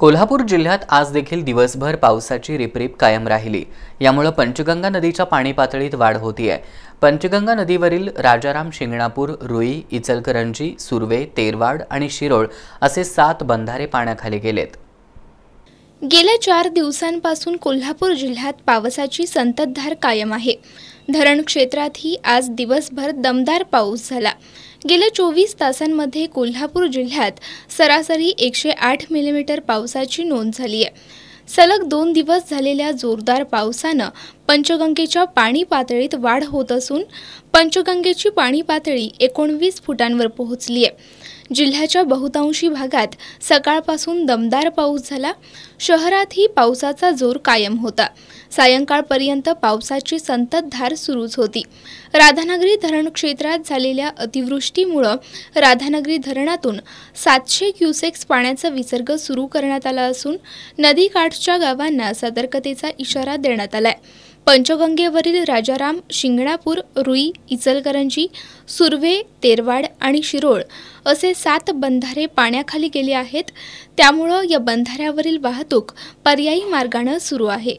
कोल्हापूर जिल्ह्यात आज देखील दिवसभर पावसाची रिपरिप कायम राहिली यामुळं पंचगंगा नदीच्या पाणी पातळीत वाढ आहे पंचगंगा नदीवरील राजाराम शिंगणापूर रुई इचलकरंजी सुर्वे तेरवाड आणि शिरोळ असे सात बंधारे पाण्याखाली गेलेत गेल्या चार दिवसांपासून कोल्हापूर जिल्ह्यात पावसाची संततधार कायम आहे धरण क्षेत्रातही आज दिवसभर दमदार पाऊस झाला गेल्या चोवीस तासांमध्ये कोल्हापूर जिल्ह्यात सरासरी एकशे आठ मिलीमीटर पावसाची नोंद झाली आहे सलग दोन दिवस झालेल्या जोरदार पावसानं पंचगंगेच्या पाणी पातळीत वाढ होत असून पंचगंगेची पाणी पातळी एकोणवीस फुटांवर पोहोचली आहे जिल्ह्याच्या बहुतांशी भागात सकाळपासून दमदार पाऊस झाला शहरातही पावसाचा जोर कायम होता सायंकाळपर्यंत पावसाची संततधार सुरूच होती राधानगरी धरण क्षेत्रात झालेल्या अतिवृष्टीमुळं राधानगरी धरणातून सातशे क्युसेक्स पाण्याचा विसर्ग सुरू करण्यात आला असून नदीकाठच्या गावांना सतर्कतेचा इशारा देण्यात आला आहे पंचगंगेवरील राजाराम शिंगणापूर रुई इचलकरंजी सुर्वे तेरवाड आणि शिरोळ असे सात बंधारे पाण्याखाली गेले आहेत त्यामुळं या बंधाऱ्यावरील वाहतूक पर्यायी मार्गानं सुरू आहे